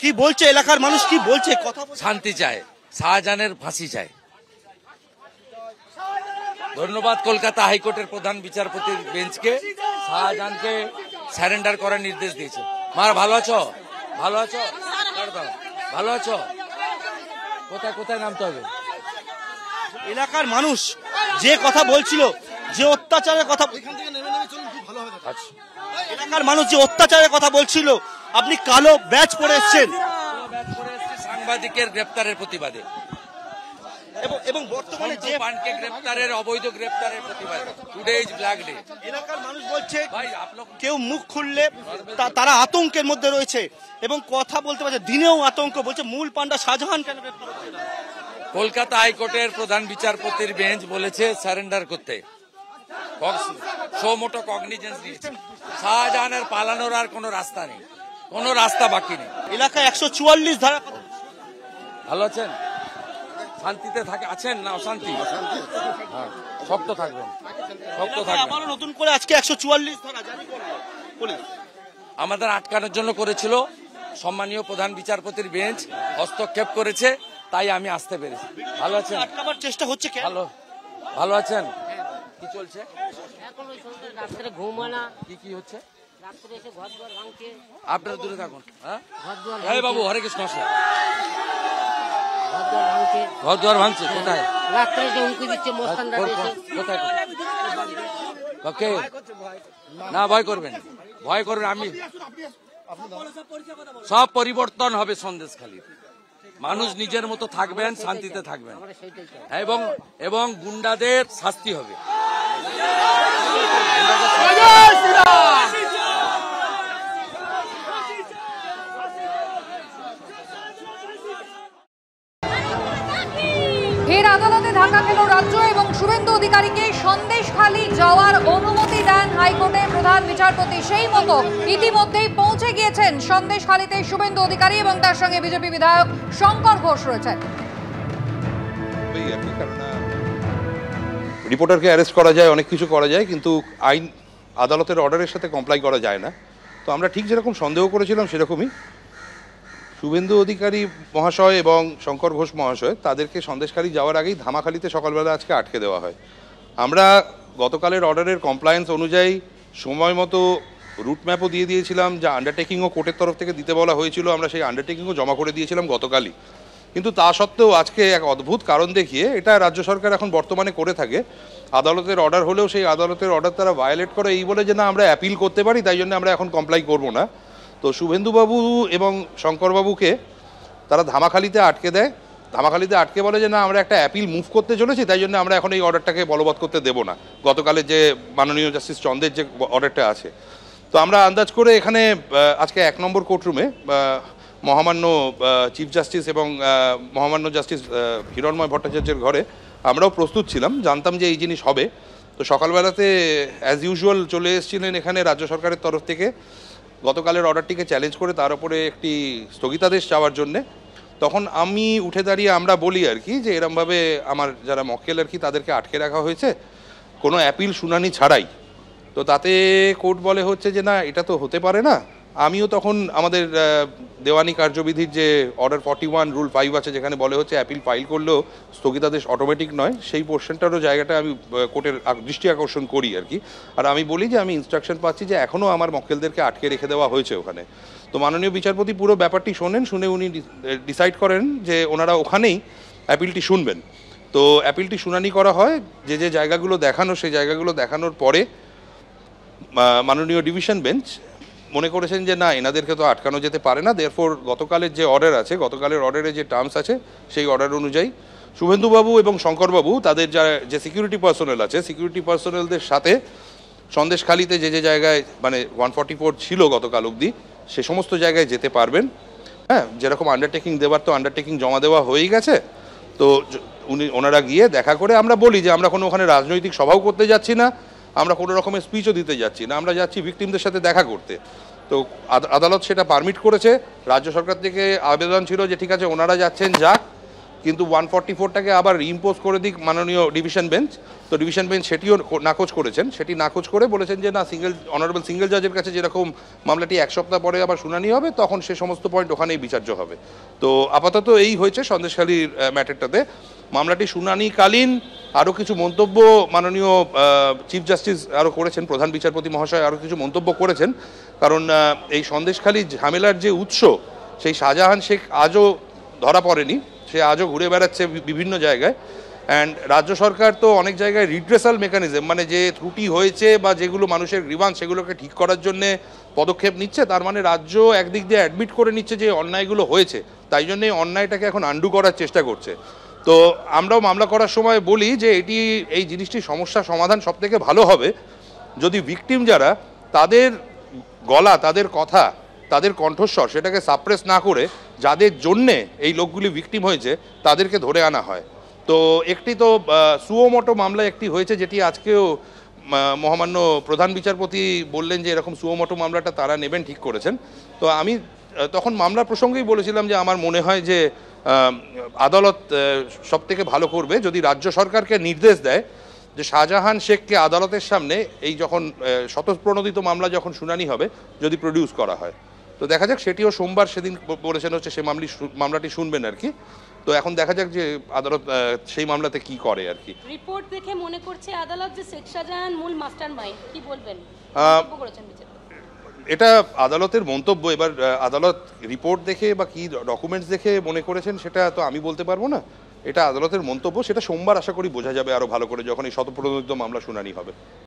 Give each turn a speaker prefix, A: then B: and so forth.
A: কি বলছে এলাকার মানুষ কি বলছে কথা শান্তি চায় শাহজাহানের ফাঁসি চায় ধন্যবাদ কলকাতা হাইকোর্টের প্রধান বিচারপতি বেঞ্চকে শাহজাহানকে স্যারেন্ডার করার নির্দেশ দিয়েছে মার ভালো আছো ভালো আছো ভালো আছো কোথায় কোথায় নামতে হবে এলাকার মানুষ যে কথা বলছিল যে অত্যাচারের কথা থেকে আচ্ছা। এলাকার মানুষ যে অত্যাচারের কথা বলছিল আপনি কালো ব্যাচ পরে এসছেন সাংবাদিকের গ্রেপ্তারের প্রতিবাদে এবং বর্তমানে যে পানকে গ্রেপ্তারের অবৈধ গ্রেপ্তারের প্রতিবাদ ব্ল্যাক ডে এলাকার মানুষ বলছে কেউ মুখ খুললে তারা আতঙ্কের মধ্যে রয়েছে এবং কথা বলতে পারছে দিনেও আতঙ্ক বলছে মূল পান্ডা শাহজাহান কেন কলকাতা হাইকোর্টের প্রধান বিচারপতির বেঞ্চ বলেছে সারেন্ডার করতে মোটো কগনিজেন্স দিয়েছে শাহজাহানের পালানোর আর কোনো রাস্তা নেই কোনো রাস্তা বাকি নেই এলাকা একশো চুয়াল্লিশ ধারা ভালো আছেন শান্তিতে থাকে আছেন না অশান্তি হ্যাঁ, শক্ত থাকবেন শক্ত থাকবেন নতুন করে আজকে একশো চুয়াল্লিশ আমাদের আটকানোর জন্য করেছিল সম্মানীয় প্রধান বিচারপতির বেঞ্চ হস্তক্ষেপ করেছে তাই আমি আসতে পেরেছি ভালো আছেন আটকাবার চেষ্টা হচ্ছে ভালো ভালো আছেন কি চলছে এখন ওই চলছে রাত্রে ঘুমানা কি কি হচ্ছে রাত্রে এসে ঘর দুয়ার ভাঙছে আপনারা দূরে থাকুন হ্যাঁ হ্যাঁ বাবু হরে কৃষ্ণ ঘর ঘর দুয়ার ভাঙছে কোথায় রাত্রে এসে দিচ্ছে কোথায় ওকে না ভয় করবেন ভয় করবেন আমি সব পরিবর্তন হবে সন্দেশ খালি মানুষ নিজের মতো থাকবেন শান্তিতে থাকবেন হ্যাঁ, এবং এবং গুন্ডাদের শাস্তি হবে ফের আদালতে ধাক্কা খেল রাজ্য এবং শুভেন্দু অধিকারীকে সন্দেশখালি যাওয়ার অনুমতি দেন হাইকোর্টের প্রধান বিচারপতি সেই মতো ইতিমধ্যেই পৌঁছে গিয়েছেন সন্দেশখালিতে শুভেন্দু অধিকারী এবং তার সঙ্গে বিজেপি বিধায়ক শঙ্কর ঘোষ রয়েছেন
B: রিপোর্টারকে অ্যারেস্ট করা যায় অনেক কিছু করা যায় কিন্তু আইন আদালতের অর্ডারের সাথে কমপ্লাই করা যায় না তো আমরা ঠিক যেরকম সন্দেহ করেছিলাম সেরকমই শুভেন্দু অধিকারী মহাশয় এবং শঙ্কর ঘোষ মহাশয় তাদেরকে সন্দেশকারী যাওয়ার আগেই ধামাখালিতে সকালবেলা আজকে আটকে দেওয়া হয় আমরা গতকালের অর্ডারের কমপ্লায়েন্স অনুযায়ী সময় মতো রুট ম্যাপও দিয়ে দিয়েছিলাম যা আন্ডারটেকিংও কোর্টের তরফ থেকে দিতে বলা হয়েছিল আমরা সেই আন্ডারটেকিংও জমা করে দিয়েছিলাম গতকালই কিন্তু তা সত্ত্বেও আজকে এক অদ্ভুত কারণ দেখিয়ে এটা রাজ্য সরকার এখন বর্তমানে করে থাকে আদালতের অর্ডার হলেও সেই আদালতের অর্ডার তারা ভায়োলেট করে এই বলে যে না আমরা অ্যাপিল করতে পারি তাই জন্য আমরা এখন কমপ্লাই করব না তো শুভেন্দুবাবু এবং শঙ্করবাবুকে তারা ধামাখালিতে আটকে দেয় ধামাখালিতে আটকে বলে যে না আমরা একটা অ্যাপিল মুভ করতে চলেছি তাই জন্য আমরা এখন এই অর্ডারটাকে বলবৎ করতে দেবো না গতকালের যে মাননীয় জাস্টিস চন্দের যে অর্ডারটা আছে তো আমরা আন্দাজ করে এখানে আজকে এক নম্বর কোর্টরুমে মহামান্য চিফ জাস্টিস এবং মহামান্য জাস্টিস হিরণময় ভট্টাচার্যের ঘরে আমরাও প্রস্তুত ছিলাম জানতাম যে এই জিনিস হবে তো সকালবেলাতে অ্যাজ ইউজুয়াল চলে এসেছিলেন এখানে রাজ্য সরকারের তরফ থেকে গতকালের অর্ডারটিকে চ্যালেঞ্জ করে তার উপরে একটি স্থগিতাদেশ চাওয়ার জন্যে তখন আমি উঠে দাঁড়িয়ে আমরা বলি আর কি যে এরমভাবে আমার যারা মক্কেল আর কি তাদেরকে আটকে রাখা হয়েছে কোনো অ্যাপিল শুনানি ছাড়াই তো তাতে কোর্ট বলে হচ্ছে যে না এটা তো হতে পারে না আমিও তখন আমাদের দেওয়ানি কার্যবিধির যে order forty one rule five আছে যেখানে বলে হচ্ছে অ্যাপিল ফাইল করলেও স্থগিতাদেশ অটোমেটিক নয় সেই পোর্শনটারও জায়গাটা আমি কোর্টের দৃষ্টি আকর্ষণ করি আর কি আর আমি বলি যে আমি ইনস্ট্রাকশন পাচ্ছি যে এখনও আমার মক্কেলদেরকে আটকে রেখে দেওয়া হয়েছে ওখানে তো মাননীয় বিচারপতি পুরো ব্যাপারটি শোনেন শুনে উনি ডিসাইড করেন যে ওনারা ওখানেই অ্যাপিলটি শুনবেন তো অ্যাপিলটি শুনানি করা হয় যে যে জায়গাগুলো দেখানো সেই জায়গাগুলো দেখানোর পরে মাননীয় ডিভিশন বেঞ্চ মনে করেছেন যে না এনাদেরকে তো আটকানো যেতে পারে না ফোর গতকালের যে অর্ডার আছে গতকালের অর্ডারে যে টার্মস আছে সেই অর্ডার অনুযায়ী শুভেন্দুবাবু এবং শঙ্করবাবু তাদের যা যে সিকিউরিটি পার্সোনেল আছে সিকিউরিটি পার্সোনেলদের সাথে সন্দেশখালিতে যে যে জায়গায় মানে ওয়ান ফর্টি ফোর ছিল গতকাল অবধি সে সমস্ত জায়গায় যেতে পারবেন হ্যাঁ যেরকম আন্ডারটেকিং দেওয়ার তো আন্ডারটেকিং জমা দেওয়া হয়েই গেছে তো উনি ওনারা গিয়ে দেখা করে আমরা বলি যে আমরা কোনো ওখানে রাজনৈতিক সভাও করতে যাচ্ছি না আমরা কোনো রকমের স্পিচও দিতে যাচ্ছি না আমরা যাচ্ছি ভিকটিমদের সাথে দেখা করতে তো আদালত সেটা পারমিট করেছে রাজ্য সরকার থেকে আবেদন ছিল যে ঠিক আছে ওনারা যাচ্ছেন যাক কিন্তু ওয়ান ফর্টি ফোরটাকে আবার ইম্পোজ করে দিক মাননীয় ডিভিশন বেঞ্চ তো ডিভিশন বেঞ্চ সেটিও নাকচ করেছেন সেটি নাকচ করে বলেছেন যে না সিঙ্গেল অনারেবল সিঙ্গেল জাজের কাছে যেরকম মামলাটি এক সপ্তাহ পরে আবার শুনানি হবে তখন সে সমস্ত পয়েন্ট ওখানেই বিচার্য হবে তো আপাতত এই হয়েছে সন্দেশখালীর ম্যাটারটাতে মামলাটি শুনানিকালীন আরও কিছু মন্তব্য মাননীয় চিফ জাস্টিস আরও করেছেন প্রধান বিচারপতি মহাশয় আরও কিছু মন্তব্য করেছেন কারণ এই সন্দেশখালী ঝামেলার যে উৎস সেই শাহজাহান শেখ আজও ধরা পড়েনি সে আজও ঘুরে বেড়াচ্ছে বিভিন্ন জায়গায় অ্যান্ড রাজ্য সরকার তো অনেক জায়গায় রিড্রেসাল মেকানিজম মানে যে ত্রুটি হয়েছে বা যেগুলো মানুষের গ্রিভান সেগুলোকে ঠিক করার জন্য পদক্ষেপ নিচ্ছে তার মানে রাজ্য একদিক দিয়ে অ্যাডমিট করে নিচ্ছে যে অন্যায়গুলো হয়েছে তাই জন্যে অন্যায়টাকে এখন আন্ডু করার চেষ্টা করছে তো আমরাও মামলা করার সময় বলি যে এটি এই জিনিসটি সমস্যা সমাধান সব থেকে ভালো হবে যদি ভিকটিম যারা তাদের গলা তাদের কথা তাদের কণ্ঠস্বর সেটাকে সাপ্রেস না করে যাদের জন্যে এই লোকগুলি ভিকটিম হয়েছে তাদেরকে ধরে আনা হয় তো একটি তো সুয়োমটো মামলা একটি হয়েছে যেটি আজকেও মহামান্য প্রধান বিচারপতি বললেন যে এরকম সুয়োমটো মামলাটা তারা নেবেন ঠিক করেছেন তো আমি তখন মামলা প্রসঙ্গেই বলেছিলাম যে আমার মনে হয় যে আদালত সবথেকে ভালো করবে যদি রাজ্য সরকারকে নির্দেশ দেয় যে শাহজাহান শেখকে আদালতের সামনে এই যখন স্বতঃপ্রণোদিত মামলা যখন শুনানি হবে যদি প্রডিউস করা হয় তো দেখা যাক সেটিও সোমবার সেদিন বলেছেন হচ্ছে সে মামলি মামলাটি শুনবেন আর কি তো এখন দেখা যাক যে আদালত সেই মামলাতে কি করে আর কি
A: রিপোর্ট দেখে মনে করছে আদালত যে শেখ শাহজাহান মূল মাইন্ড কি বলবেন
B: এটা আদালতের মন্তব্য এবার আদালত রিপোর্ট দেখে বা কি ডকুমেন্টস দেখে মনে করেছেন সেটা তো আমি বলতে পারবো না এটা আদালতের মন্তব্য সেটা সোমবার আশা করি বোঝা যাবে আরো ভালো করে যখন এই শতপ্রণোদিত মামলা শুনানি হবে